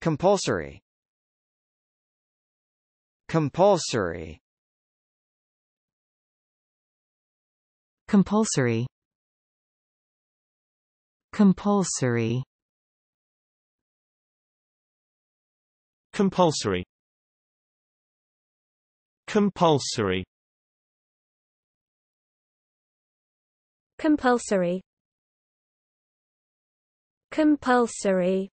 Compulsory Compulsory Compulsory Compulsory Compulsory Compulsory Compulsory Compulsory